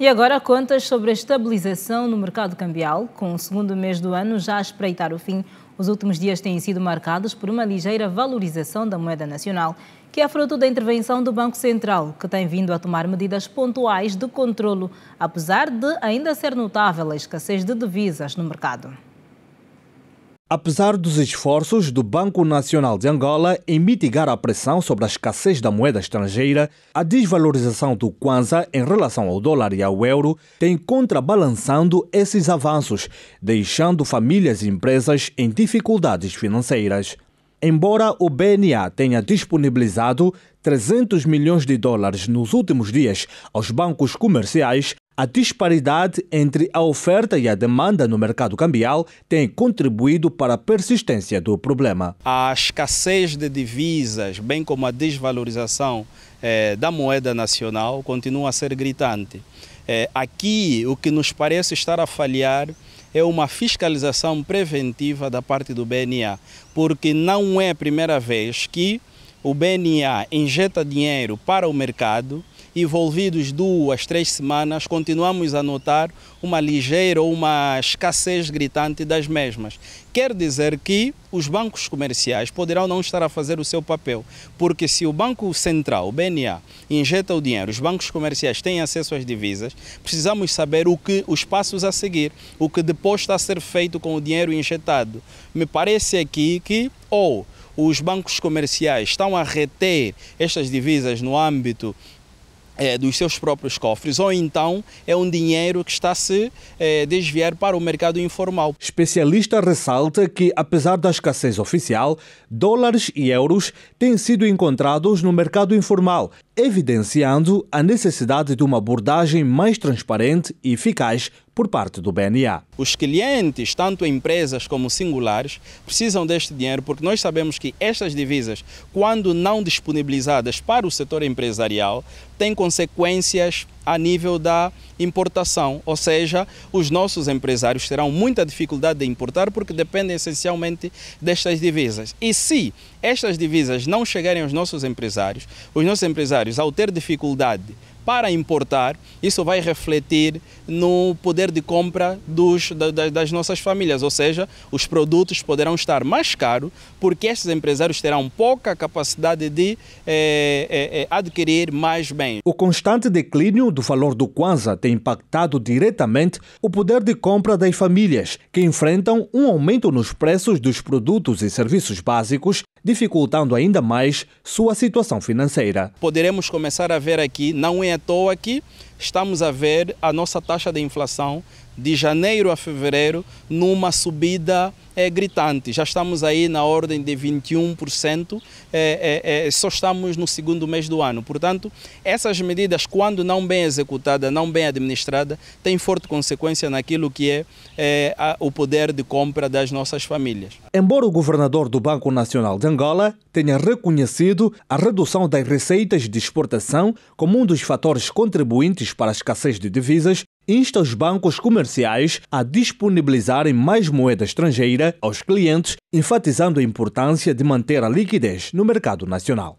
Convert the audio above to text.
E agora contas sobre a estabilização no mercado cambial. Com o segundo mês do ano já a espreitar o fim, os últimos dias têm sido marcados por uma ligeira valorização da moeda nacional, que é fruto da intervenção do Banco Central, que tem vindo a tomar medidas pontuais de controlo, apesar de ainda ser notável a escassez de divisas no mercado. Apesar dos esforços do Banco Nacional de Angola em mitigar a pressão sobre a escassez da moeda estrangeira, a desvalorização do kwanza em relação ao dólar e ao euro tem contrabalançando esses avanços, deixando famílias e empresas em dificuldades financeiras. Embora o BNA tenha disponibilizado 300 milhões de dólares nos últimos dias aos bancos comerciais a disparidade entre a oferta e a demanda no mercado cambial tem contribuído para a persistência do problema. A escassez de divisas, bem como a desvalorização eh, da moeda nacional, continua a ser gritante. Eh, aqui, o que nos parece estar a falhar é uma fiscalização preventiva da parte do BNA, porque não é a primeira vez que o BNA injeta dinheiro para o mercado envolvidos duas, três semanas, continuamos a notar uma ligeira ou uma escassez gritante das mesmas. Quer dizer que os bancos comerciais poderão não estar a fazer o seu papel, porque se o Banco Central, o BNA, injeta o dinheiro, os bancos comerciais têm acesso às divisas, precisamos saber o que os passos a seguir, o que depois está a ser feito com o dinheiro injetado. Me parece aqui que ou os bancos comerciais estão a reter estas divisas no âmbito é, dos seus próprios cofres, ou então é um dinheiro que está a se é, desviar para o mercado informal. Especialista ressalta que, apesar da escassez oficial, dólares e euros têm sido encontrados no mercado informal, evidenciando a necessidade de uma abordagem mais transparente e eficaz por parte do BNA. Os clientes, tanto empresas como singulares, precisam deste dinheiro porque nós sabemos que estas divisas, quando não disponibilizadas para o setor empresarial, têm consequências a nível da importação, ou seja, os nossos empresários terão muita dificuldade de importar porque dependem essencialmente destas divisas. E se estas divisas não chegarem aos nossos empresários, os nossos empresários, ao ter dificuldade para importar, isso vai refletir no poder de compra dos, da, das nossas famílias, ou seja, os produtos poderão estar mais caros porque estes empresários terão pouca capacidade de eh, eh, eh, adquirir mais bens. O constante declínio do valor do Kwanza tem impactado diretamente o poder de compra das famílias, que enfrentam um aumento nos preços dos produtos e serviços básicos dificultando ainda mais sua situação financeira. Poderemos começar a ver aqui, não é à toa que estamos a ver a nossa taxa de inflação de janeiro a fevereiro numa subida é, gritante. Já estamos aí na ordem de 21%, é, é, é, só estamos no segundo mês do ano. Portanto, essas medidas, quando não bem executadas, não bem administradas, têm forte consequência naquilo que é, é, a, o poder de compra das nossas famílias. Embora o governador do Banco Nacional de Angola tenha reconhecido a redução das receitas de exportação como um dos fatores contribuintes para a escassez de divisas, insta os bancos comerciais a disponibilizarem mais moeda estrangeira aos clientes, enfatizando a importância de manter a liquidez no mercado nacional.